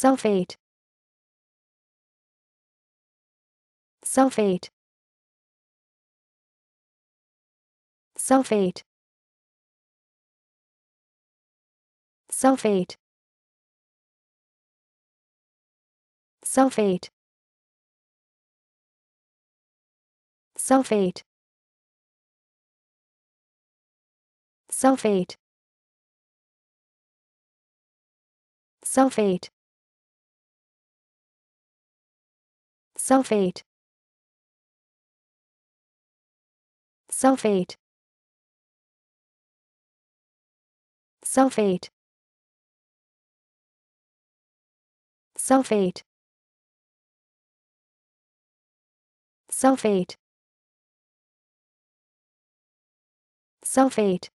sulfate sulfate sulfate sulfate sulfate sulfate sulfate sulfate sulfate sulfate sulfate sulfate sulfate sulfate